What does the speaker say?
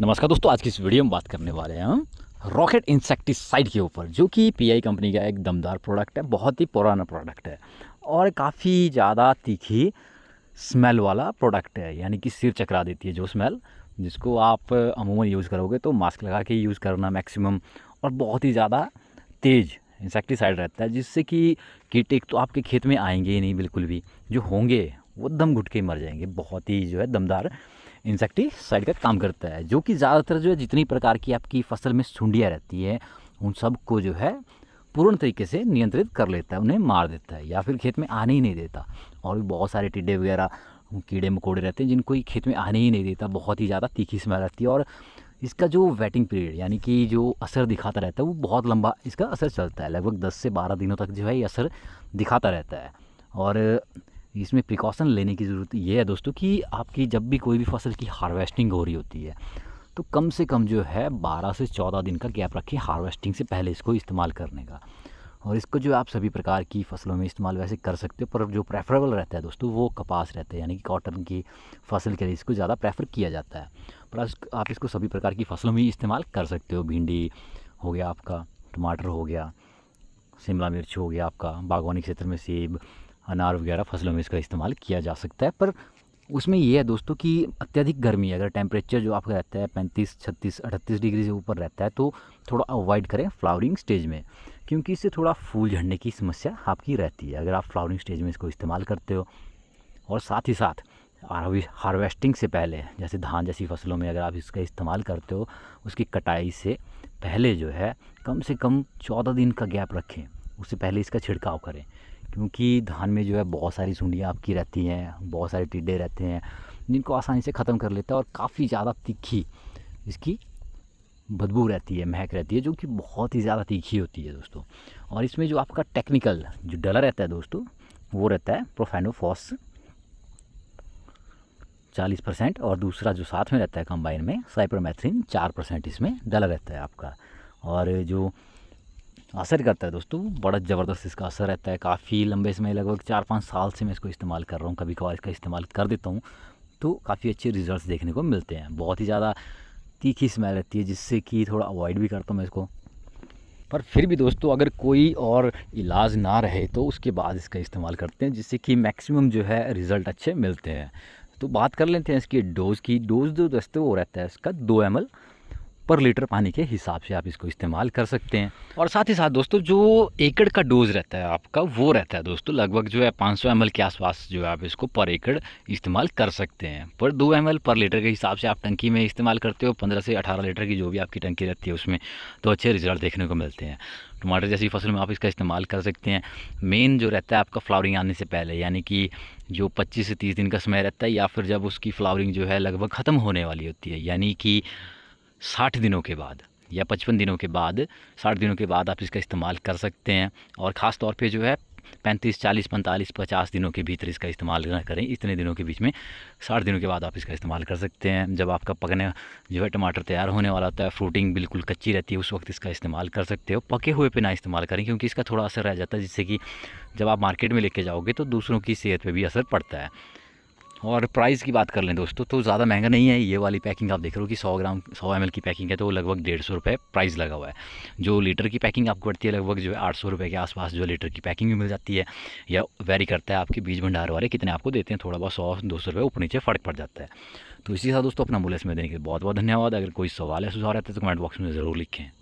नमस्कार दोस्तों आज की इस वीडियो में बात करने वाले हैं हम रॉकेट इंसेक्टिसाइड के ऊपर जो कि पीआई कंपनी का एक दमदार प्रोडक्ट है बहुत ही पुराना प्रोडक्ट है और काफ़ी ज़्यादा तीखी स्मेल वाला प्रोडक्ट है यानी कि सिर चकरा देती है जो स्मेल जिसको आप अमूमन यूज़ करोगे तो मास्क लगा के यूज़ करना मैक्सिमम और बहुत ही ज़्यादा तेज़ इंसेक्टिसाइड रहता है जिससे कि कीट एक तो आपके खेत में आएंगे ही नहीं बिल्कुल भी जो होंगे वो दम घुट के मर जाएंगे बहुत ही जो है दमदार इंसेक्टीसाइड का काम करता है जो कि ज़्यादातर जो है जितनी प्रकार की आपकी फसल में सुंडियाँ रहती है उन सबको जो है पूर्ण तरीके से नियंत्रित कर लेता है उन्हें मार देता है या फिर खेत में आने ही नहीं देता और भी बहुत सारे टिड्डे वगैरह कीड़े मकोड़े रहते हैं जिनको खेत में आने ही नहीं देता बहुत ही ज़्यादा तीखी स्मेल रहती है और इसका जो वेटिंग पीरियड यानी कि जो असर दिखाता रहता है वो बहुत लंबा इसका असर चलता है लगभग दस से बारह दिनों तक जो है ये असर दिखाता रहता है और इसमें प्रिकॉशन लेने की ज़रूरत ये है दोस्तों कि आपकी जब भी कोई भी फसल की हार्वेस्टिंग हो रही होती है तो कम से कम जो है 12 से 14 दिन का गैप रखिए हार्वेस्टिंग से पहले इसको इस्तेमाल करने का और इसको जो आप सभी प्रकार की फसलों में इस्तेमाल वैसे कर सकते हो पर जो प्रेफरेबल रहता है दोस्तों वो कपास रहता है यानी कि कॉटन की फसल के लिए इसको ज़्यादा प्रेफर किया जाता है पर आप इसको सभी प्रकार की फसलों में इस्तेमाल कर सकते हो भिंडी हो गया आपका टमाटर हो गया शिमला मिर्च हो गया आपका बागवानी क्षेत्र में सेब अनार वगैरह फसलों में इसका इस्तेमाल किया जा सकता है पर उसमें यह है दोस्तों कि अत्यधिक गर्मी है अगर टेम्परेचर जो आपका रहता है पैंतीस छत्तीस अठतीस डिग्री से ऊपर रहता है तो थोड़ा अवॉइड करें फ्लावरिंग स्टेज में क्योंकि इससे थोड़ा फूल झड़ने की समस्या आपकी रहती है अगर आप फ्लावरिंग स्टेज में इसको इस्तेमाल करते हो और साथ ही साथ हार्वेस्टिंग से पहले जैसे धान जैसी फसलों में अगर आप इसका इस्तेमाल करते हो उसकी कटाई से पहले जो है कम से कम चौदह दिन का गैप रखें उससे पहले इसका छिड़काव करें क्योंकि धान में जो है बहुत सारी सुंडियाँ आपकी रहती हैं बहुत सारे टिड्डे रहते हैं जिनको आसानी से ख़त्म कर लेता है और काफ़ी ज़्यादा तीखी इसकी बदबू रहती है महक रहती है जो कि बहुत ही ज़्यादा तीखी होती है दोस्तों और इसमें जो आपका टेक्निकल जो डला रहता है दोस्तों वो रहता है प्रोफेनोफॉस चालीस परसेंट और दूसरा जो साथ में रहता है कंबाइन में साइपरमेथ्रिन चार परसेंट इसमें डला रहता है आपका और जो हाँ। असर करता है दोस्तों बड़ा ज़बरदस्त इसका असर रहता है काफ़ी लंबे समय लगभग चार पाँच साल से मैं इसको इस्तेमाल कर रहा हूँ कभी कभार इसका इस्तेमाल कर देता हूँ तो काफ़ी अच्छे रिजल्ट्स देखने को मिलते हैं बहुत ही ज़्यादा तीखी स्मेल रहती है जिससे कि थोड़ा अवॉइड भी करता हूँ मैं इसको पर फिर भी दोस्तों अगर कोई और इलाज ना रहे तो उसके बाद इसका इस्तेमाल करते हैं जिससे कि मैक्सिमम जो है रिज़ल्ट अच्छे मिलते हैं तो बात कर लेते हैं इसके डोज़ की डोज़ जो दोस्तों वो रहता है इसका दो एम पर लीटर पानी के हिसाब से आप इसको इस्तेमाल कर सकते हैं और साथ ही साथ दोस्तों जो एकड़ का डोज रहता है आपका वो रहता है दोस्तों लगभग जो है 500 सौ के आसपास जो है आप इसको पर एकड़ इस्तेमाल कर सकते हैं पर दो एम पर लीटर के हिसाब से आप टंकी में इस्तेमाल करते हो पंद्रह से अठारह लीटर की जो भी आपकी टंकी रहती है उसमें तो अच्छे रिजल्ट देखने को मिलते हैं टमाटर जैसी फसल में आप इसका इस्तेमाल कर सकते हैं मेन जो रहता है आपका फ्लावरिंग आने से पहले यानी कि जो 25 से 30 दिन का समय रहता है या फिर जब उसकी फ्लावरिंग जो है लगभग ख़त्म होने वाली होती है यानी कि साठ दिनों के बाद या पचपन दिनों के बाद साठ दिनों के बाद आप इसका इस्तेमाल कर सकते हैं और ख़ास तौर पे जो है पैंतीस चालीस पैंतालीस पचास दिनों के भीतर इसका इस्तेमाल ना करें इतने दिनों के बीच में साठ दिनों के बाद आप इसका इस्तेमाल कर सकते हैं जब आपका पकने जो है टमाटर तैयार होने वाला होता है फ्रूटिंग बिल्कुल कच्ची रहती है उस वक्त इसका इस्तेमाल कर सकते हो पके हुए पे ना इस्तेमाल करें क्योंकि इसका थोड़ा असर रह जाता है जिससे कि जब आप मार्केट में लेके जाओगे तो दूसरों की सेहत पर भी असर पड़ता है और प्राइस की बात कर लें दोस्तों तो ज़्यादा महंगा नहीं है ये वाली पैकिंग आप देख रहे हो कि 100 ग्राम 100 एम की पैकिंग है तो लगभग डेढ़ सौ रुपये प्राइस लगा हुआ है जो लीटर की पैकिंग आपको पड़ती है लगभग जो है आठ सौ रुपये के आसपास जो लीटर की पैकिंग भी मिल जाती है या वेरी करता है आपके बीज भंडार वाले कितने आपको देते हैं थोड़ा बहुत सौ दो सौ रुपये ऊपर नीचे फ़र्क पड़ जाता है तो इसी साथ दोस्तों अपना बुलेस में देने के बहुत बहुत धन्यवाद अगर कोई सवाल है सुझाव रहता है तो कमेंट बॉक्स में ज़रूर लिखें